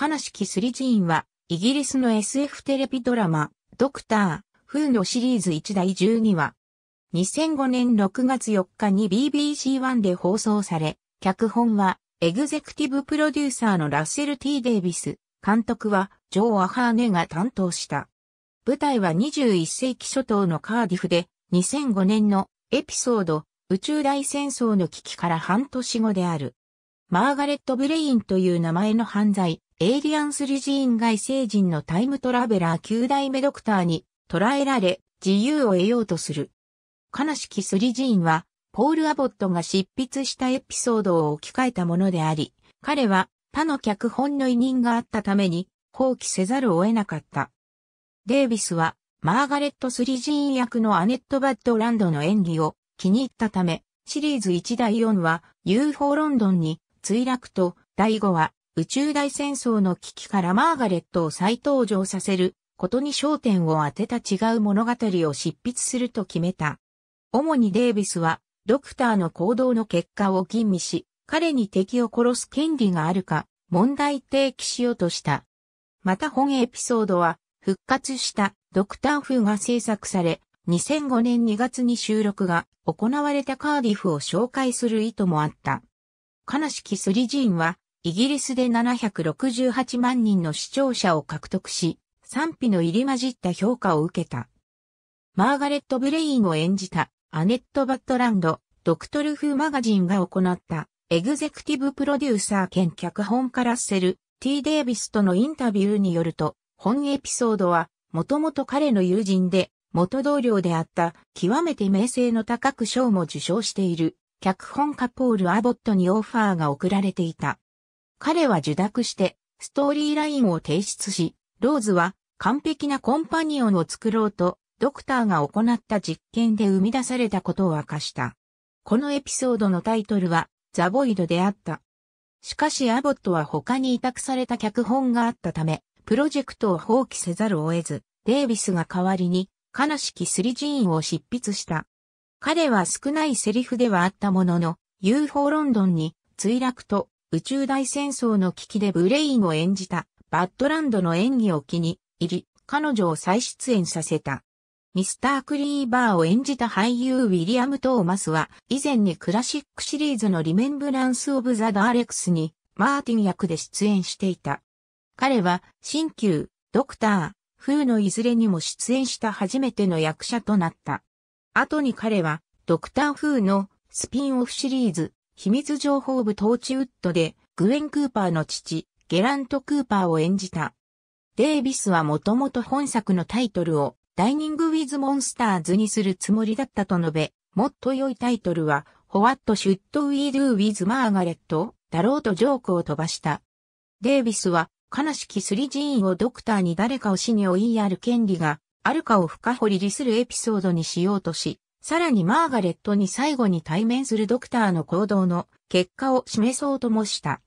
悲しきスリジーンは、イギリスの SF テレビドラマ、ドクター、フーのシリーズ1第12話。2005年6月4日に BBC1 で放送され、脚本は、エグゼクティブプロデューサーのラッセル・ T・ デイビス、監督は、ジョー・アハーネが担当した。舞台は21世紀初頭のカーディフで、2005年のエピソード、宇宙大戦争の危機から半年後である。マーガレット・ブレインという名前の犯罪、エイリアンス・リジーン外星人のタイムトラベラー9代目ドクターに捕らえられ自由を得ようとする。悲しきスリジーンは、ポール・アボットが執筆したエピソードを置き換えたものであり、彼は他の脚本の委任があったために放棄せざるを得なかった。デイビスは、マーガレット・スリジーン役のアネット・バッドランドの演技を気に入ったため、シリーズ1第4は UFO ロンドンに墜落と、第5話、宇宙大戦争の危機からマーガレットを再登場させることに焦点を当てた違う物語を執筆すると決めた。主にデイビスは、ドクターの行動の結果を吟味し、彼に敵を殺す権利があるか、問題提起しようとした。また本エピソードは、復活したドクター風が制作され、2005年2月に収録が行われたカーディフを紹介する意図もあった。悲しきスリジンは、イギリスで768万人の視聴者を獲得し、賛否の入り混じった評価を受けた。マーガレット・ブレインを演じたアネット・バットランド、ドクトル・フー・マガジンが行ったエグゼクティブプロデューサー兼脚本家ラッセル、T・ デイビスとのインタビューによると、本エピソードは、もともと彼の友人で、元同僚であった、極めて名声の高く賞も受賞している、脚本家ポール・アボットにオファーが送られていた。彼は受諾して、ストーリーラインを提出し、ローズは完璧なコンパニオンを作ろうと、ドクターが行った実験で生み出されたことを明かした。このエピソードのタイトルは、ザ・ボイドであった。しかしアボットは他に委託された脚本があったため、プロジェクトを放棄せざるを得ず、デイビスが代わりに、悲しきスリジーンを執筆した。彼は少ないセリフではあったものの、UFO ロンドンに墜落と宇宙大戦争の危機でブレインを演じたバッドランドの演技を気に入り、彼女を再出演させた。ミスター・クリーバーを演じた俳優ウィリアム・トーマスは、以前にクラシックシリーズのリメンブランス・オブ・ザ・ダーレクスに、マーティン役で出演していた。彼は、新旧、ドクター、フーのいずれにも出演した初めての役者となった。後に彼は、ドクター・フーのスピンオフシリーズ、秘密情報部トーチウッドで、グエン・クーパーの父、ゲラント・クーパーを演じた。デイビスはもともと本作のタイトルを、ダイニング・ウィズ・モンスターズにするつもりだったと述べ、もっと良いタイトルは、ホワット・シュット・ウィー・ドゥ・ウィズ・マーガレット、だろうとジョークを飛ばした。デイビスは、悲しきスリジーンをドクターに誰かを死に追いやる権利があるかを深掘りするエピソードにしようとし、さらにマーガレットに最後に対面するドクターの行動の結果を示そうともした。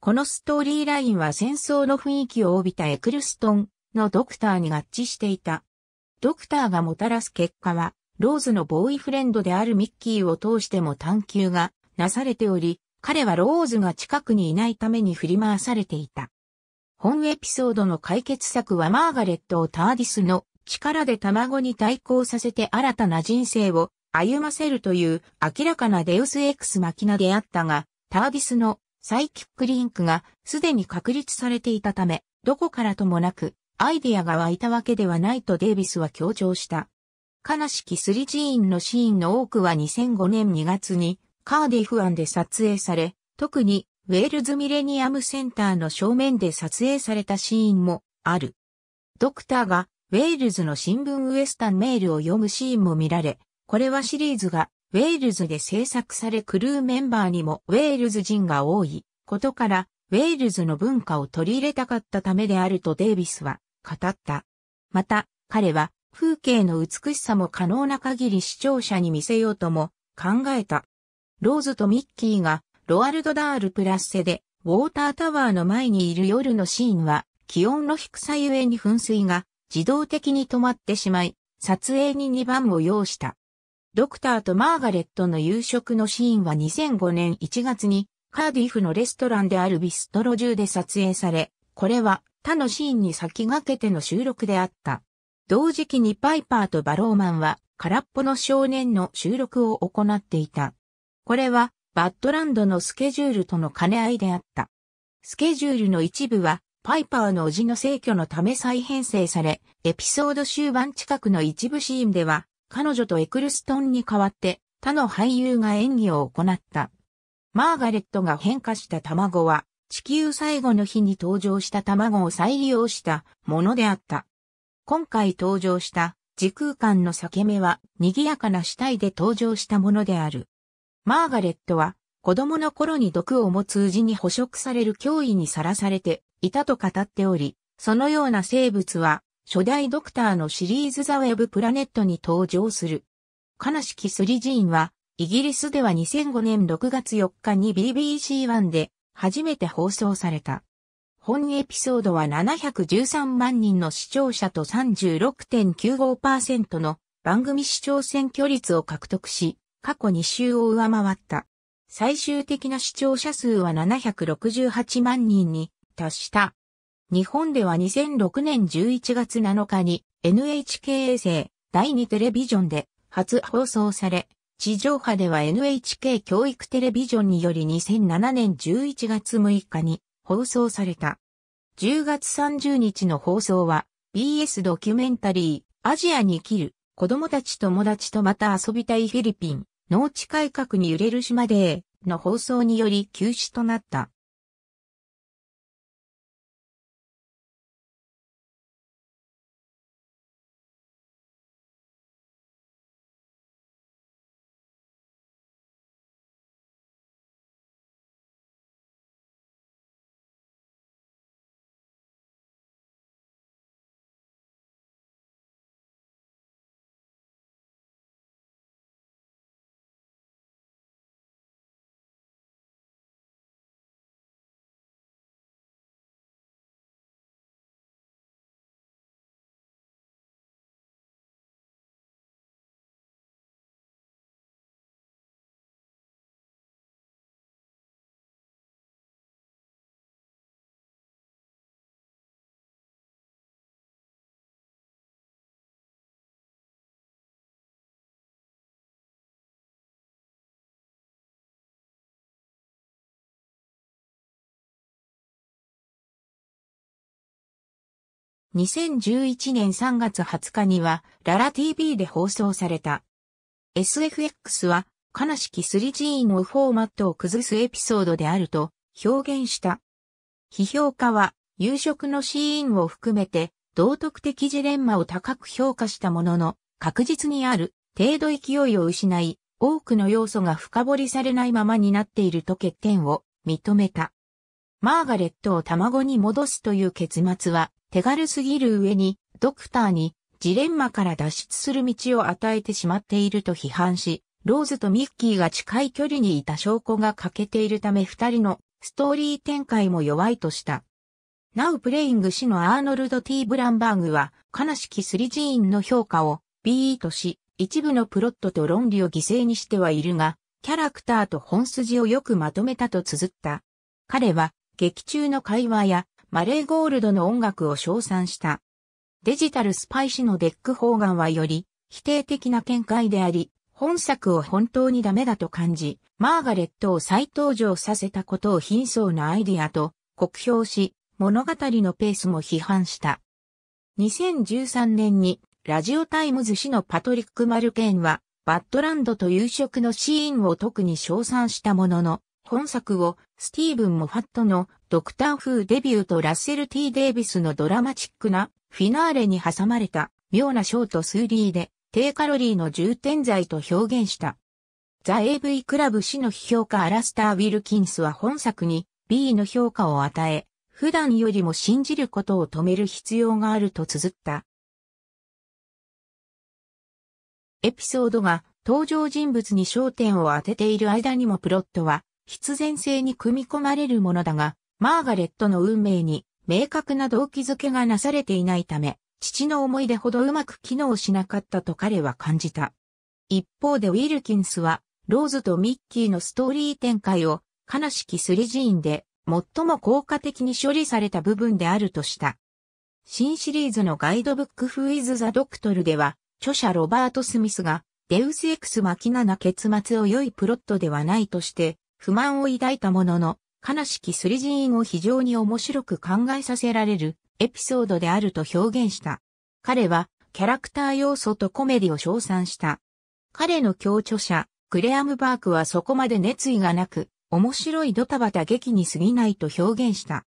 このストーリーラインは戦争の雰囲気を帯びたエクルストンのドクターに合致していた。ドクターがもたらす結果は、ローズのボーイフレンドであるミッキーを通しても探求がなされており、彼はローズが近くにいないために振り回されていた。本エピソードの解決策はマーガレットをターディスの力で卵に対抗させて新たな人生を歩ませるという明らかなデウスエクスマキナであったが、タービスのサイキックリンクがすでに確立されていたため、どこからともなくアイディアが湧いたわけではないとデイビスは強調した。悲しきスリジーンのシーンの多くは2005年2月にカーディフ湾で撮影され、特にウェールズミレニアムセンターの正面で撮影されたシーンもある。ドクターがウェールズの新聞ウエスタンメールを読むシーンも見られ、これはシリーズがウェールズで制作されクルーメンバーにもウェールズ人が多いことから、ウェールズの文化を取り入れたかったためであるとデイビスは語った。また、彼は風景の美しさも可能な限り視聴者に見せようとも考えた。ローズとミッキーがロアルド・ダール・プラッセでウォータータワーの前にいる夜のシーンは気温の低さゆえに噴水が自動的に止まってしまい、撮影に2番を要した。ドクターとマーガレットの夕食のシーンは2005年1月にカーディフのレストランであるビストロ中で撮影され、これは他のシーンに先駆けての収録であった。同時期にパイパーとバローマンは空っぽの少年の収録を行っていた。これはバッドランドのスケジュールとの兼ね合いであった。スケジュールの一部はパイパーの叔父の逝去のため再編成され、エピソード終盤近くの一部シーンでは、彼女とエクルストンに代わって他の俳優が演技を行った。マーガレットが変化した卵は、地球最後の日に登場した卵を再利用したものであった。今回登場した時空間の裂け目は賑やかな死体で登場したものである。マーガレットは子供の頃に毒を持つうジに捕食される脅威にさらされていたと語っており、そのような生物は、初代ドクターのシリーズザ・ウェブ・プラネットに登場する。悲しきスリジーンは、イギリスでは2005年6月4日に BBC1 で初めて放送された。本エピソードは713万人の視聴者と36.95%の番組視聴選挙率を獲得し、過去2週を上回った。最終的な視聴者数は768万人に達した。日本では2006年11月7日に NHK 衛星第2テレビジョンで初放送され、地上波では NHK 教育テレビジョンにより2007年11月6日に放送された。10月30日の放送は BS ドキュメンタリーアジアに生きる子供たち友達とまた遊びたいフィリピン農地改革に揺れる島での放送により休止となった。2011年3月20日には、ララ TV で放送された。SFX は、悲しき 3G のフォーマットを崩すエピソードであると表現した。批評家は、夕食のシーンを含めて、道徳的ジレンマを高く評価したものの、確実にある程度勢いを失い、多くの要素が深掘りされないままになっていると欠点を認めた。マーガレットを卵に戻すという結末は、手軽すぎる上に、ドクターに、ジレンマから脱出する道を与えてしまっていると批判し、ローズとミッキーが近い距離にいた証拠が欠けているため二人のストーリー展開も弱いとした。ナウプレイング氏のアーノルド・ T・ ブランバーグは、悲しきスリジーンの評価を BE とし、一部のプロットと論理を犠牲にしてはいるが、キャラクターと本筋をよくまとめたと綴った。彼は、劇中の会話やマレーゴールドの音楽を称賛した。デジタルスパイ氏のデック・ホーガンはより否定的な見解であり、本作を本当にダメだと感じ、マーガレットを再登場させたことを貧相なアイディアと酷評し、物語のペースも批判した。2013年にラジオタイムズ氏のパトリック・マルケーンは、バッドランドと夕食のシーンを特に称賛したものの、本作をスティーブン・モファットのドクター風デビューとラッセル・ T・ デイビスのドラマチックなフィナーレに挟まれた妙なショート数リーで低カロリーの重点剤と表現した。ザ・ AV クラブ氏の批評家アラスター・ウィルキンスは本作に B の評価を与え、普段よりも信じることを止める必要があると綴った。エピソードが登場人物に焦点を当てている間にもプロットは必然性に組み込まれるものだが、マーガレットの運命に明確な動機づけがなされていないため、父の思い出ほどうまく機能しなかったと彼は感じた。一方でウィルキンスは、ローズとミッキーのストーリー展開を、悲しきスリジーンで、最も効果的に処理された部分であるとした。新シリーズのガイドブックフイズ・ザ・ドクトルでは、著者ロバート・スミスが、デウス・エクス・マキナな結末を良いプロットではないとして、不満を抱いたものの、悲しきスリジーンを非常に面白く考えさせられるエピソードであると表現した。彼はキャラクター要素とコメディを称賛した。彼の協著者、グレアム・バークはそこまで熱意がなく、面白いドタバタ劇に過ぎないと表現した。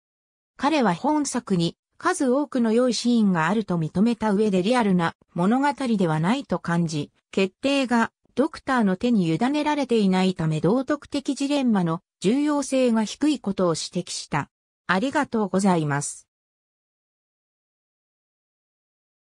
彼は本作に数多くの良いシーンがあると認めた上でリアルな物語ではないと感じ、決定がドクターの手に委ねられていないため道徳的ジレンマの重要性が低いことを指摘した。ありがとうございます。